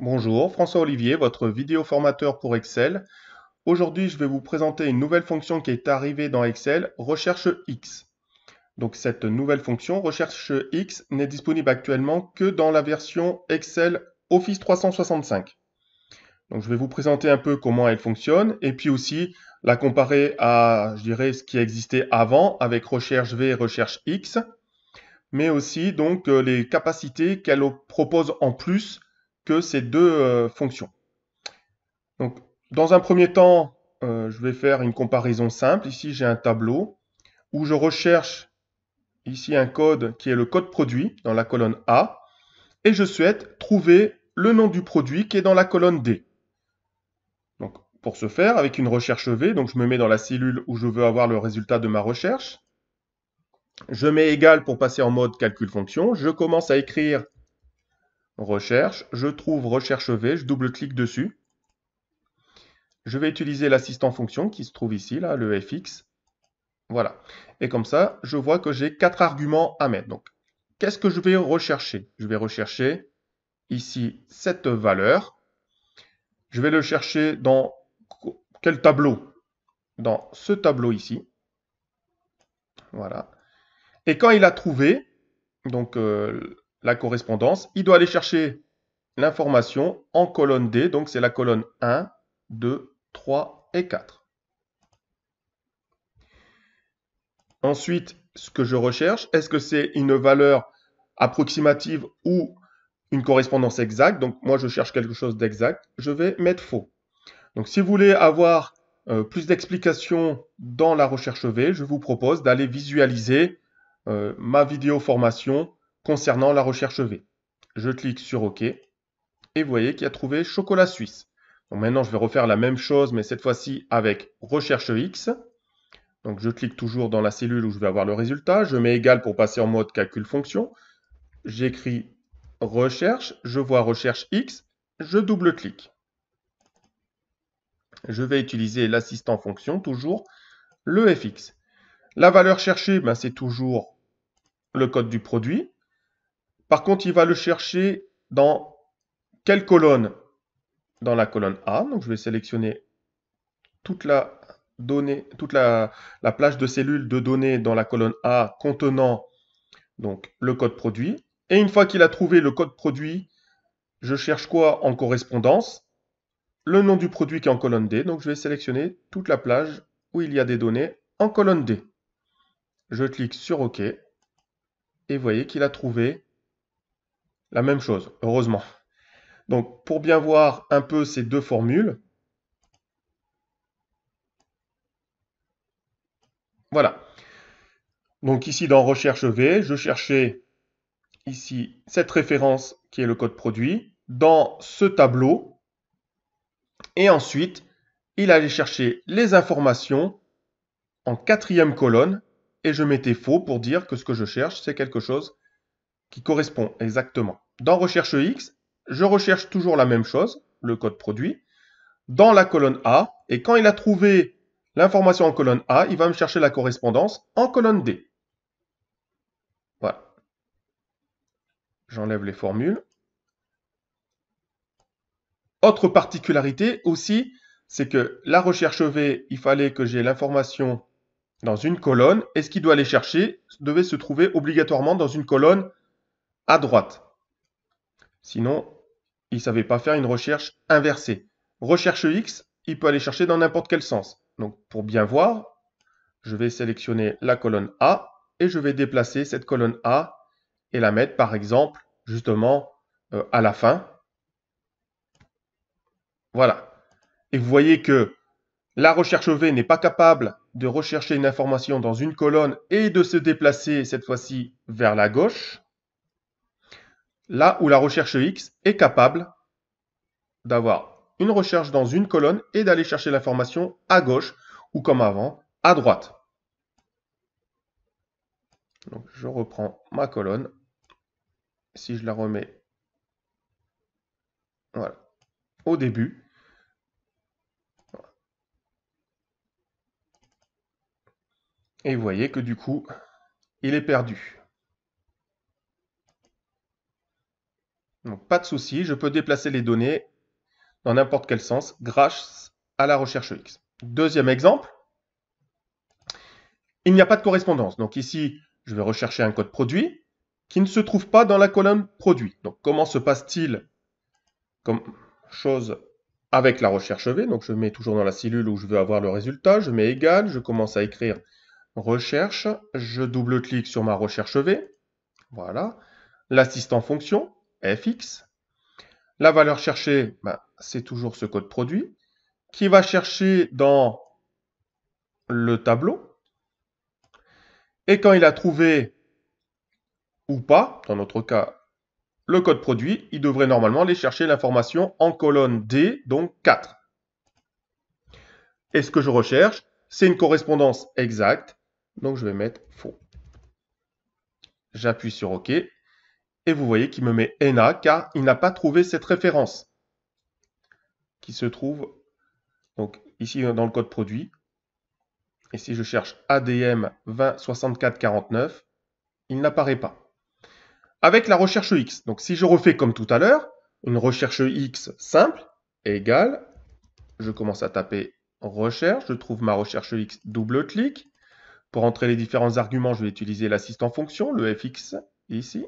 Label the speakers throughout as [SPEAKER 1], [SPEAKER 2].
[SPEAKER 1] Bonjour, François Olivier, votre vidéo formateur pour Excel. Aujourd'hui, je vais vous présenter une nouvelle fonction qui est arrivée dans Excel, Recherche X. Donc cette nouvelle fonction, Recherche X, n'est disponible actuellement que dans la version Excel Office 365. Donc je vais vous présenter un peu comment elle fonctionne et puis aussi la comparer à, je dirais, ce qui existait avant avec Recherche V et Recherche X, mais aussi donc euh, les capacités qu'elle propose en plus ces deux euh, fonctions. Donc, dans un premier temps, euh, je vais faire une comparaison simple. Ici, j'ai un tableau où je recherche ici un code qui est le code produit dans la colonne A et je souhaite trouver le nom du produit qui est dans la colonne D. Donc, pour ce faire, avec une recherche V, donc je me mets dans la cellule où je veux avoir le résultat de ma recherche. Je mets égal pour passer en mode calcul fonction. Je commence à écrire Recherche, je trouve recherche V, je double-clique dessus. Je vais utiliser l'assistant fonction qui se trouve ici, là, le fx. Voilà. Et comme ça, je vois que j'ai quatre arguments à mettre. Donc, qu'est-ce que je vais rechercher Je vais rechercher ici cette valeur. Je vais le chercher dans quel tableau Dans ce tableau ici. Voilà. Et quand il a trouvé, donc euh, la correspondance. Il doit aller chercher l'information en colonne D, donc c'est la colonne 1, 2, 3 et 4. Ensuite, ce que je recherche, est-ce que c'est une valeur approximative ou une correspondance exacte Donc moi, je cherche quelque chose d'exact. Je vais mettre faux. Donc si vous voulez avoir euh, plus d'explications dans la recherche V, je vous propose d'aller visualiser euh, ma vidéo formation concernant la recherche V. Je clique sur OK et vous voyez qu'il a trouvé chocolat suisse. maintenant, je vais refaire la même chose, mais cette fois-ci avec recherche X. Donc je clique toujours dans la cellule où je vais avoir le résultat. Je mets égal pour passer en mode calcul fonction. J'écris recherche, je vois recherche X, je double-clique. Je vais utiliser l'assistant fonction, toujours le fx. La valeur cherchée, ben c'est toujours le code du produit. Par contre, il va le chercher dans quelle colonne Dans la colonne A. Donc, je vais sélectionner toute la plage de cellules de données dans la colonne A contenant donc le code produit. Et une fois qu'il a trouvé le code produit, je cherche quoi en correspondance Le nom du produit qui est en colonne D. Donc je vais sélectionner toute la plage où il y a des données en colonne D. Je clique sur OK. Et vous voyez qu'il a trouvé la même chose, heureusement. Donc, pour bien voir un peu ces deux formules, voilà. Donc ici, dans Recherche V, je cherchais ici cette référence qui est le code produit dans ce tableau. Et ensuite, il allait chercher les informations en quatrième colonne et je mettais faux pour dire que ce que je cherche, c'est quelque chose qui correspond exactement. Dans recherche X, je recherche toujours la même chose, le code produit, dans la colonne A, et quand il a trouvé l'information en colonne A, il va me chercher la correspondance en colonne D. Voilà. J'enlève les formules. Autre particularité aussi, c'est que la recherche V, il fallait que j'ai l'information dans une colonne, et ce qu'il doit aller chercher devait se trouver obligatoirement dans une colonne à droite. Sinon, il savait pas faire une recherche inversée. Recherche X, il peut aller chercher dans n'importe quel sens. Donc pour bien voir, je vais sélectionner la colonne A et je vais déplacer cette colonne A et la mettre par exemple justement euh, à la fin. Voilà. Et vous voyez que la recherche V n'est pas capable de rechercher une information dans une colonne et de se déplacer cette fois-ci vers la gauche là où la recherche X est capable d'avoir une recherche dans une colonne et d'aller chercher l'information à gauche ou comme avant, à droite. Donc, je reprends ma colonne. Si je la remets voilà, au début, et vous voyez que du coup, il est perdu. Donc pas de souci, je peux déplacer les données dans n'importe quel sens grâce à la recherche X. Deuxième exemple, il n'y a pas de correspondance. Donc ici, je vais rechercher un code produit qui ne se trouve pas dans la colonne produit. Donc comment se passe-t-il comme chose avec la recherche V Donc je mets toujours dans la cellule où je veux avoir le résultat, je mets égal, je commence à écrire recherche, je double-clique sur ma recherche V, voilà, l'assistant fonction, fx. La valeur cherchée, ben, c'est toujours ce code produit, qui va chercher dans le tableau. Et quand il a trouvé ou pas, dans notre cas, le code produit, il devrait normalement aller chercher l'information en colonne D, donc 4. Et ce que je recherche, c'est une correspondance exacte, donc je vais mettre faux. J'appuie sur OK, et vous voyez qu'il me met ENA car il n'a pas trouvé cette référence qui se trouve donc ici dans le code produit. Et si je cherche ADM 206449, il n'apparaît pas. Avec la recherche X, donc si je refais comme tout à l'heure, une recherche X simple égale, je commence à taper recherche, je trouve ma recherche X, double-clic. Pour entrer les différents arguments, je vais utiliser l'assistant fonction, le fx ici.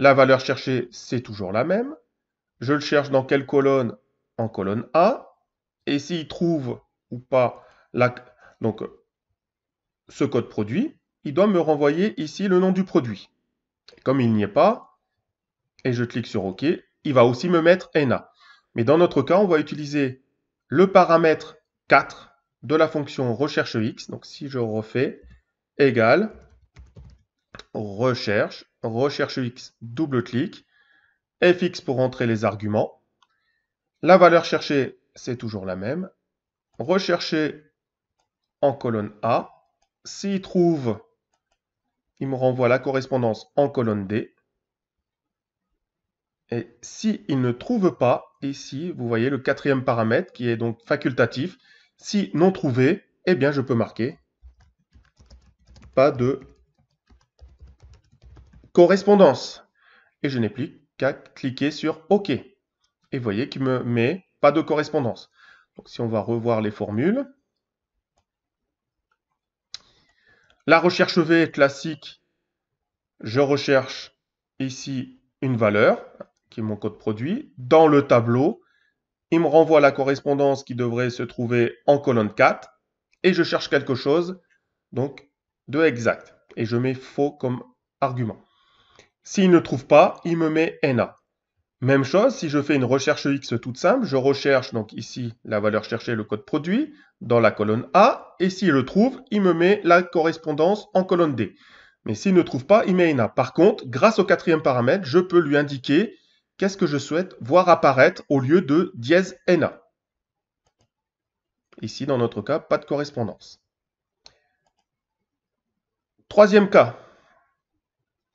[SPEAKER 1] La valeur cherchée, c'est toujours la même. Je le cherche dans quelle colonne En colonne A. Et s'il trouve ou pas la... donc, ce code produit, il doit me renvoyer ici le nom du produit. Comme il n'y est pas, et je clique sur OK, il va aussi me mettre NA. Mais dans notre cas, on va utiliser le paramètre 4 de la fonction recherche x. Donc si je refais, égale recherche recherche x, double-clic, fx pour entrer les arguments. La valeur cherchée, c'est toujours la même. Rechercher en colonne A. S'il trouve, il me renvoie la correspondance en colonne D. Et s'il il ne trouve pas, ici, vous voyez le quatrième paramètre qui est donc facultatif. Si non trouvé, eh bien je peux marquer pas de correspondance. Et je n'ai plus qu'à cliquer sur OK. Et voyez qu'il me met pas de correspondance. Donc si on va revoir les formules. La recherche V classique, je recherche ici une valeur, qui est mon code produit, dans le tableau. Il me renvoie la correspondance qui devrait se trouver en colonne 4. Et je cherche quelque chose, donc, de exact. Et je mets faux comme argument. S'il ne trouve pas, il me met NA. Même chose, si je fais une recherche X toute simple, je recherche donc ici la valeur cherchée, le code produit, dans la colonne A, et s'il le trouve, il me met la correspondance en colonne D. Mais s'il ne trouve pas, il met NA. Par contre, grâce au quatrième paramètre, je peux lui indiquer qu'est-ce que je souhaite voir apparaître au lieu de dièse NA. Ici, dans notre cas, pas de correspondance. Troisième cas,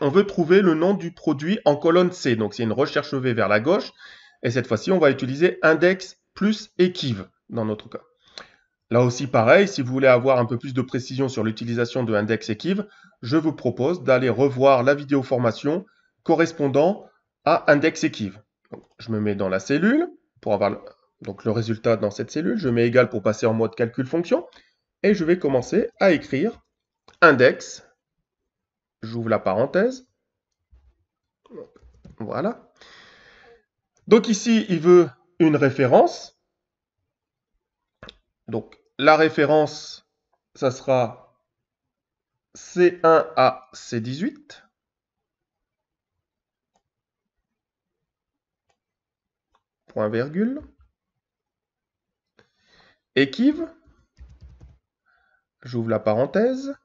[SPEAKER 1] on veut trouver le nom du produit en colonne C. Donc, c'est une recherche V vers la gauche. Et cette fois-ci, on va utiliser index plus équive dans notre cas. Là aussi, pareil, si vous voulez avoir un peu plus de précision sur l'utilisation de index équive, je vous propose d'aller revoir la vidéo formation correspondant à index équive. je me mets dans la cellule pour avoir donc, le résultat dans cette cellule. Je mets égal pour passer en mode calcul fonction. Et je vais commencer à écrire index J'ouvre la parenthèse. Voilà. Donc ici, il veut une référence. Donc la référence, ça sera C1 à C18. Point virgule. Équive. J'ouvre la parenthèse.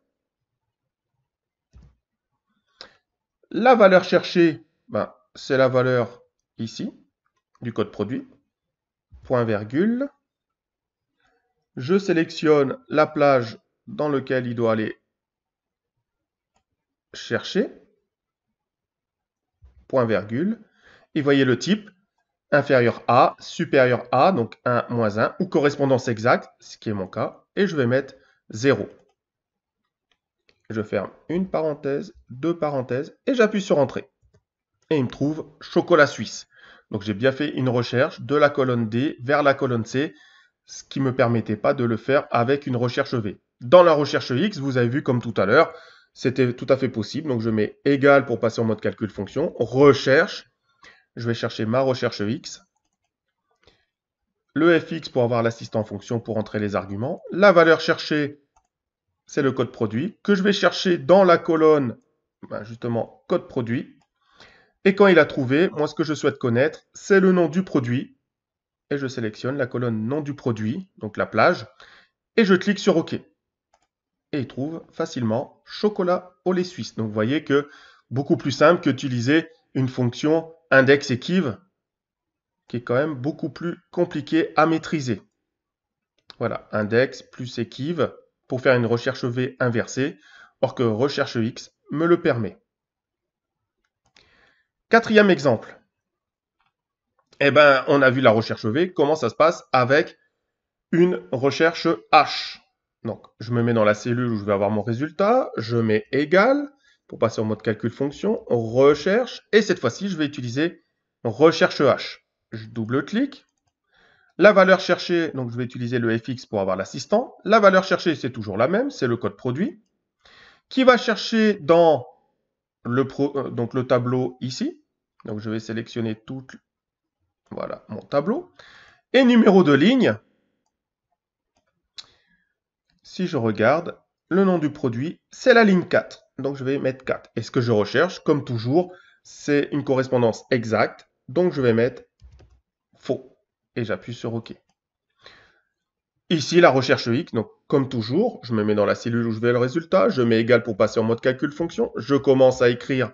[SPEAKER 1] La valeur cherchée, ben, c'est la valeur ici du code produit, point virgule. Je sélectionne la plage dans laquelle il doit aller chercher, point virgule. Et voyez le type, inférieur à, supérieur à, donc 1, moins 1, ou correspondance exacte, ce qui est mon cas. Et je vais mettre 0. Je ferme une parenthèse, deux parenthèses, et j'appuie sur Entrée. Et il me trouve chocolat suisse. Donc j'ai bien fait une recherche de la colonne D vers la colonne C, ce qui ne me permettait pas de le faire avec une recherche V. Dans la recherche X, vous avez vu comme tout à l'heure, c'était tout à fait possible. Donc je mets égal pour passer en mode calcul fonction, recherche, je vais chercher ma recherche X, le fx pour avoir l'assistant fonction pour entrer les arguments, la valeur cherchée c'est le code produit, que je vais chercher dans la colonne, ben, justement, code produit. Et quand il a trouvé, moi, ce que je souhaite connaître, c'est le nom du produit. Et je sélectionne la colonne nom du produit, donc la plage. Et je clique sur OK. Et il trouve facilement chocolat au lait suisse. Donc, vous voyez que beaucoup plus simple qu'utiliser une fonction index équive, qui est quand même beaucoup plus compliquée à maîtriser. Voilà, index plus équive pour faire une recherche V inversée, or que recherche X me le permet. Quatrième exemple. Eh bien, on a vu la recherche V, comment ça se passe avec une recherche H. Donc, je me mets dans la cellule où je vais avoir mon résultat, je mets égal, pour passer au mode calcul fonction, recherche, et cette fois-ci, je vais utiliser recherche H. Je double-clique, la valeur cherchée, donc je vais utiliser le fx pour avoir l'assistant. La valeur cherchée, c'est toujours la même, c'est le code produit, qui va chercher dans le, euh, donc le tableau ici. Donc je vais sélectionner tout voilà, mon tableau. Et numéro de ligne, si je regarde, le nom du produit, c'est la ligne 4. Donc je vais mettre 4. Et ce que je recherche, comme toujours, c'est une correspondance exacte. Donc je vais mettre faux et j'appuie sur OK. Ici, la recherche x donc comme toujours, je me mets dans la cellule où je vais le résultat, je mets égal pour passer en mode calcul fonction, je commence à écrire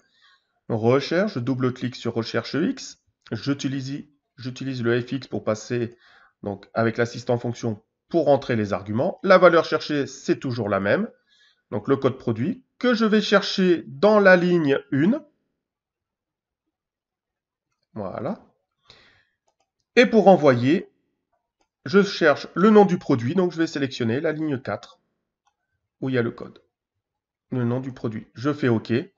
[SPEAKER 1] recherche, je double-clique sur recherche x, j'utilise le fx pour passer donc avec l'assistant fonction pour entrer les arguments, la valeur cherchée c'est toujours la même, donc le code produit, que je vais chercher dans la ligne 1, voilà, et pour envoyer, je cherche le nom du produit, donc je vais sélectionner la ligne 4 où il y a le code, le nom du produit. Je fais OK et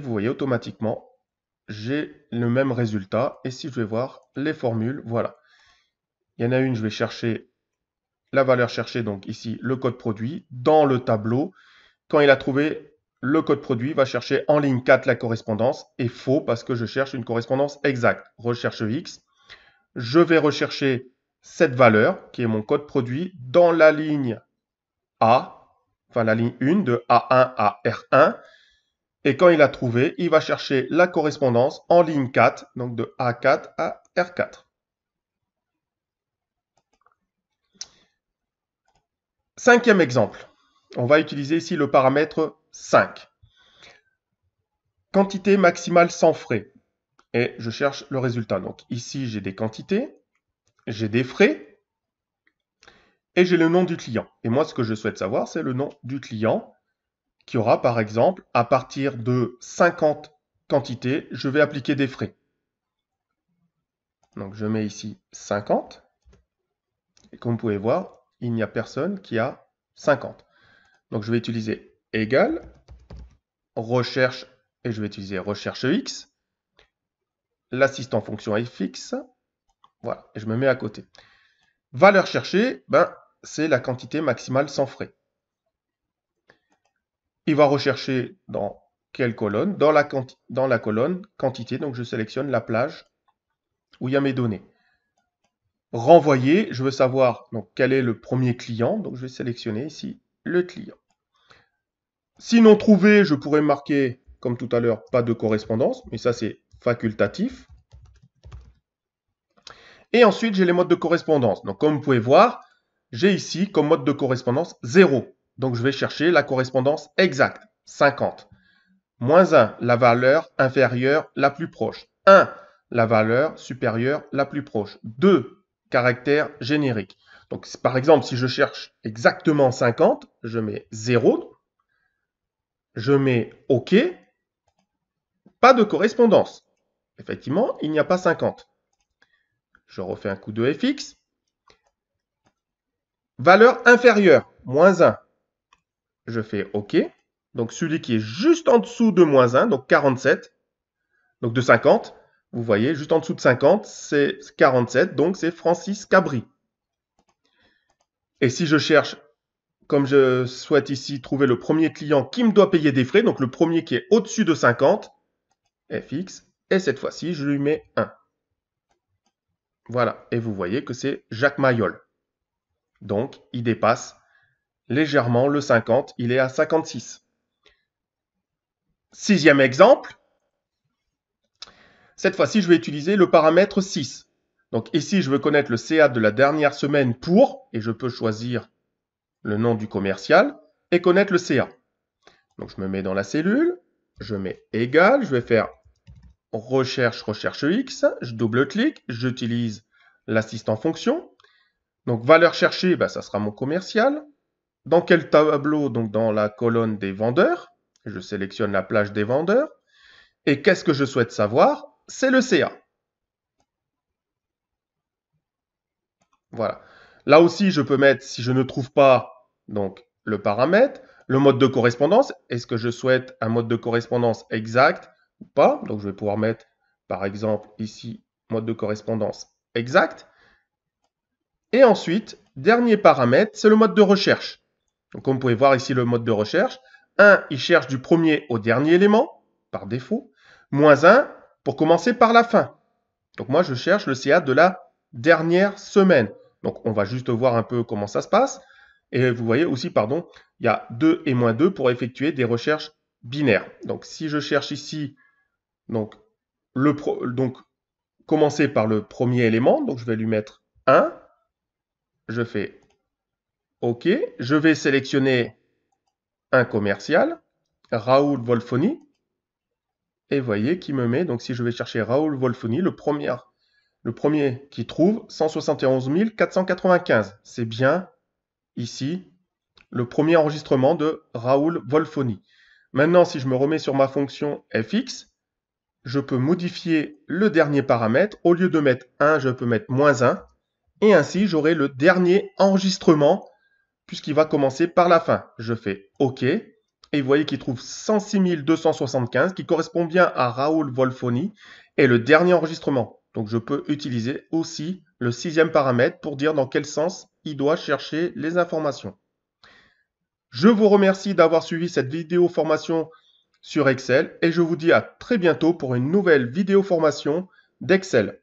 [SPEAKER 1] vous voyez automatiquement, j'ai le même résultat. Et si je vais voir les formules, voilà. Il y en a une, je vais chercher la valeur cherchée, donc ici le code produit. Dans le tableau, quand il a trouvé le code produit, il va chercher en ligne 4 la correspondance et faux parce que je cherche une correspondance exacte. Recherche X, je vais rechercher cette valeur, qui est mon code produit, dans la ligne A, enfin la ligne 1 de A1 à R1. Et quand il a trouvé, il va chercher la correspondance en ligne 4, donc de A4 à R4. Cinquième exemple. On va utiliser ici le paramètre 5. Quantité maximale sans frais et je cherche le résultat. Donc ici, j'ai des quantités, j'ai des frais et j'ai le nom du client. Et moi, ce que je souhaite savoir, c'est le nom du client qui aura, par exemple, à partir de 50 quantités, je vais appliquer des frais. Donc je mets ici 50. Et comme vous pouvez voir, il n'y a personne qui a 50. Donc je vais utiliser égal, recherche, et je vais utiliser recherche x l'assistant fonction fx. Voilà, je me mets à côté. Valeur cherchée, ben, c'est la quantité maximale sans frais. Il va rechercher dans quelle colonne dans la, dans la colonne quantité, donc je sélectionne la plage où il y a mes données. Renvoyer, je veux savoir donc, quel est le premier client, donc je vais sélectionner ici le client. Sinon trouvé, je pourrais marquer, comme tout à l'heure, pas de correspondance, mais ça c'est facultatif. Et ensuite, j'ai les modes de correspondance. Donc, comme vous pouvez voir, j'ai ici comme mode de correspondance 0. Donc, je vais chercher la correspondance exacte, 50. Moins 1, la valeur inférieure la plus proche. 1, la valeur supérieure la plus proche. 2, caractère générique. Donc, par exemple, si je cherche exactement 50, je mets 0. Je mets OK. Pas de correspondance. Effectivement, il n'y a pas 50. Je refais un coup de fx. Valeur inférieure, moins 1. Je fais OK. Donc celui qui est juste en dessous de moins 1, donc 47, donc de 50, vous voyez, juste en dessous de 50, c'est 47, donc c'est Francis Cabri. Et si je cherche, comme je souhaite ici, trouver le premier client qui me doit payer des frais, donc le premier qui est au-dessus de 50, fx, et cette fois-ci, je lui mets 1. Voilà, et vous voyez que c'est Jacques Mayol. Donc, il dépasse légèrement le 50, il est à 56. Sixième exemple. Cette fois-ci, je vais utiliser le paramètre 6. Donc ici, je veux connaître le CA de la dernière semaine pour, et je peux choisir le nom du commercial, et connaître le CA. Donc je me mets dans la cellule, je mets égal, je vais faire recherche, recherche X, je double-clique, j'utilise l'assistant fonction. Donc valeur cherchée, bah, ça sera mon commercial. Dans quel tableau Donc dans la colonne des vendeurs. Je sélectionne la plage des vendeurs. Et qu'est-ce que je souhaite savoir C'est le CA. Voilà. Là aussi, je peux mettre, si je ne trouve pas, donc le paramètre, le mode de correspondance. Est-ce que je souhaite un mode de correspondance exact pas. Donc je vais pouvoir mettre, par exemple, ici, mode de correspondance exact. Et ensuite, dernier paramètre, c'est le mode de recherche. Donc comme vous pouvez voir ici le mode de recherche, 1, il cherche du premier au dernier élément, par défaut, moins 1 pour commencer par la fin. Donc moi, je cherche le CA de la dernière semaine. Donc on va juste voir un peu comment ça se passe. Et vous voyez aussi, pardon, il y a 2 et moins 2 pour effectuer des recherches binaires. Donc si je cherche ici donc, le donc, commencer par le premier élément. Donc, je vais lui mettre 1. Je fais OK. Je vais sélectionner un commercial, Raoul Wolfoni. Et voyez qui me met. Donc, si je vais chercher Raoul Wolfoni, le premier, le premier qui trouve 171 495. C'est bien ici le premier enregistrement de Raoul Wolfoni. Maintenant, si je me remets sur ma fonction fx, je peux modifier le dernier paramètre. Au lieu de mettre 1, je peux mettre moins 1. Et ainsi, j'aurai le dernier enregistrement puisqu'il va commencer par la fin. Je fais OK. Et vous voyez qu'il trouve 106 275 qui correspond bien à Raoul Wolfoni et le dernier enregistrement. Donc je peux utiliser aussi le sixième paramètre pour dire dans quel sens il doit chercher les informations. Je vous remercie d'avoir suivi cette vidéo formation sur Excel et je vous dis à très bientôt pour une nouvelle vidéo formation d'Excel.